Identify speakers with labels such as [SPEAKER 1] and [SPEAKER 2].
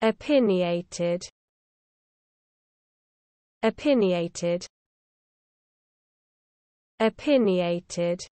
[SPEAKER 1] opinionated opinionated opinionated